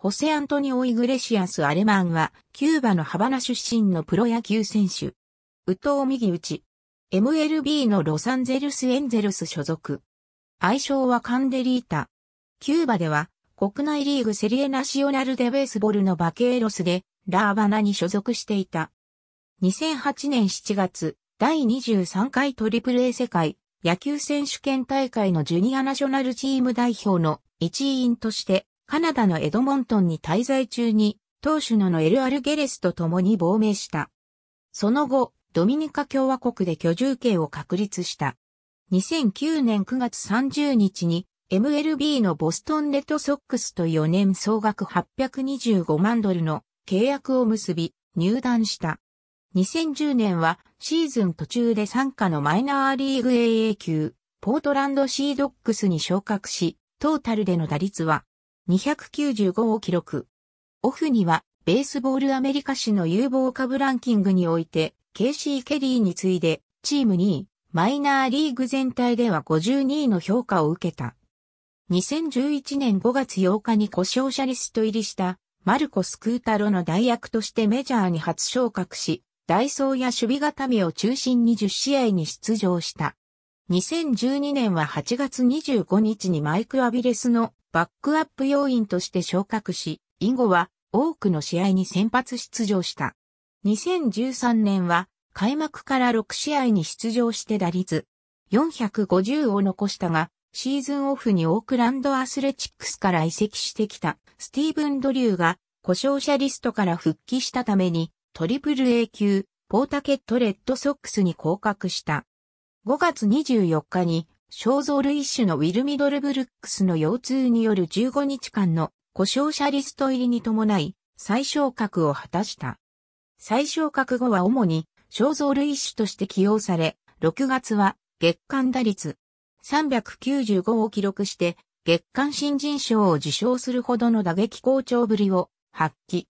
ホセ・アントニオ・イグレシアス・アレマンは、キューバのハバナ出身のプロ野球選手。ウトウ・右打ち。MLB のロサンゼルス・エンゼルス所属。愛称はカンデリータ。キューバでは、国内リーグセリエナシオナルデベースボルのバケーロスで、ラーバナに所属していた。2008年7月、第23回トリプル a 世界野球選手権大会のジュニアナショナルチーム代表の一員としてカナダのエドモントンに滞在中に、当主のノエル・アルゲレスと共に亡命した。その後、ドミニカ共和国で居住権を確立した。2009年9月30日に MLB のボストンレッドソックスと4年総額825万ドルの契約を結び入団した。2010年はシーズン途中で参加のマイナーリーグ AA 級ポートランドシードックスに昇格し、トータルでの打率は295を記録。オフには、ベースボールアメリカ史の有望株ランキングにおいて、ケイシー・ケリーに次いで、チーム2位、マイナーリーグ全体では52位の評価を受けた。2011年5月8日に故障者リスト入りした、マルコ・スクータロの代役としてメジャーに初昇格し、ダイソーや守備固めを中心に10試合に出場した。2012年は8月25日にマイク・アビレスのバックアップ要員として昇格し、以後は多くの試合に先発出場した。2013年は開幕から6試合に出場して打率450を残したが、シーズンオフにオークランドアスレチックスから移籍してきたスティーブン・ドリューが故障者リストから復帰したためにトリプル A 級ポータケットレッドソックスに降格した。5月24日に肖像類種のウィル・ミドルブルックスの腰痛による15日間の故障者リスト入りに伴い、再昇格を果たした。再昇格後は主に肖像類種として起用され、6月は月間打率395を記録して月間新人賞を受賞するほどの打撃好調ぶりを発揮。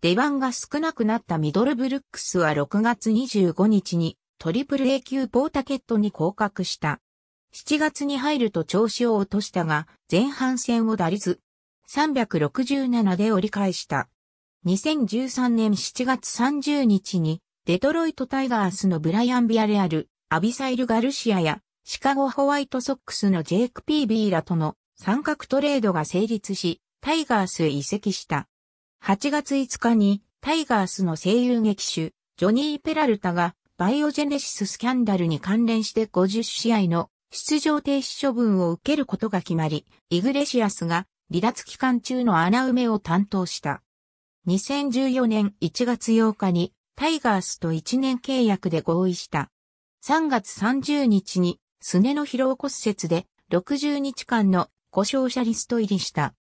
出番が少なくなったミドルブルックスは6月25日にトリプル A 級ポータケットに降格した。7月に入ると調子を落としたが、前半戦を打率367で折り返した。2013年7月30日に、デトロイトタイガースのブライアン・ビアレアル、アビサイル・ガルシアや、シカゴ・ホワイトソックスのジェイク・ピービーらとの三角トレードが成立し、タイガースへ移籍した。8月5日に、タイガースの声優劇手、ジョニー・ペラルタが、バイオジェネシススキャンダルに関連して50試合の出場停止処分を受けることが決まり、イグレシアスが離脱期間中の穴埋めを担当した。2014年1月8日にタイガースと1年契約で合意した。3月30日にすねの疲労骨折で60日間の故障者リスト入りした。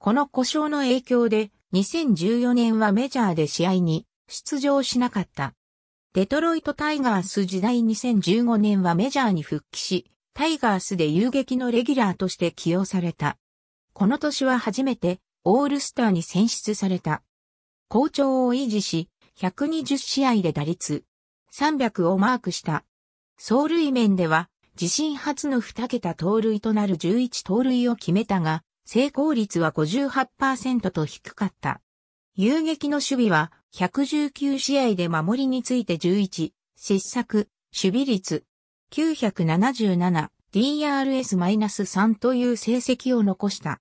この故障の影響で2014年はメジャーで試合に出場しなかった。デトロイトタイガース時代2015年はメジャーに復帰し、タイガースで遊撃のレギュラーとして起用された。この年は初めてオールスターに選出された。好調を維持し、120試合で打率300をマークした。走塁面では自身初の2桁盗塁となる11盗塁を決めたが、成功率は58%と低かった。遊撃の守備は119試合で守りについて11、失策、守備率、977DRS-3 という成績を残した。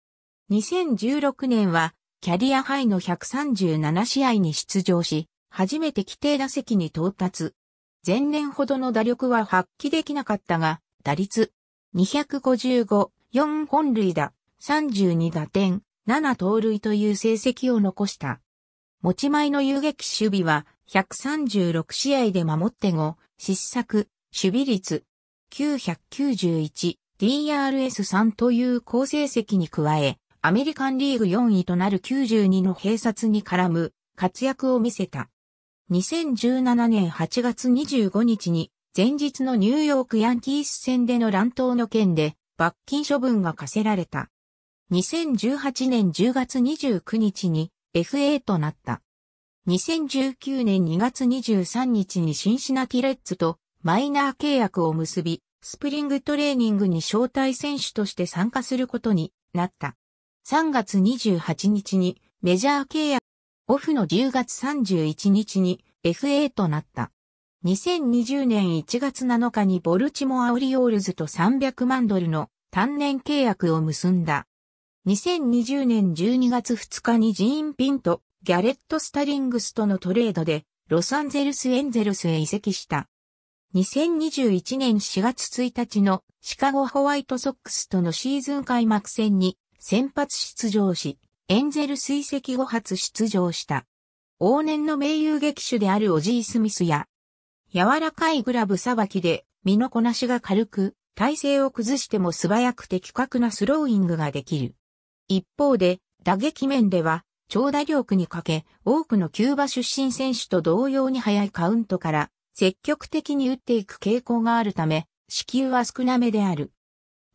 2016年はキャリアハイの137試合に出場し、初めて規定打席に到達。前年ほどの打力は発揮できなかったが、打率255、4本塁打、32打点、7盗塁という成績を残した。持ち前の遊撃守備は136試合で守って5、失策、守備率、991、DRS3 という好成績に加え、アメリカンリーグ4位となる92の併殺に絡む活躍を見せた。2017年8月25日に前日のニューヨークヤンキース戦での乱闘の件で罰金処分が課せられた。2018年10月29日に FA となった。2019年2月23日にシンシナティレッツとマイナー契約を結び、スプリングトレーニングに招待選手として参加することになった。3月28日にメジャー契約、オフの10月31日に FA となった。2020年1月7日にボルチモアオリオールズと300万ドルの単年契約を結んだ。2020年12月2日にジーン・ピンとギャレット・スタリングスとのトレードでロサンゼルス・エンゼルスへ移籍した。2021年4月1日のシカゴホワイトソックスとのシーズン開幕戦に先発出場し、エンゼル追跡後初出場した。往年の名優劇手であるオジー・スミスや、柔らかいグラブさばきで身のこなしが軽く、体勢を崩しても素早く的確なスローイングができる。一方で、打撃面では、長打力に欠け、多くのキューバ出身選手と同様に速いカウントから、積極的に打っていく傾向があるため、支給は少なめである。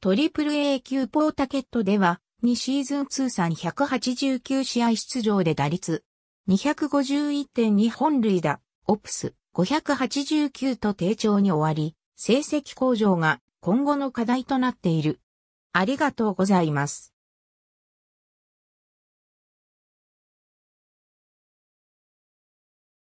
トリプル A 級ポータケットでは、2シーズン通算189試合出場で打率、251.2本塁打、オプス、589と低調に終わり、成績向上が今後の課題となっている。ありがとうございます。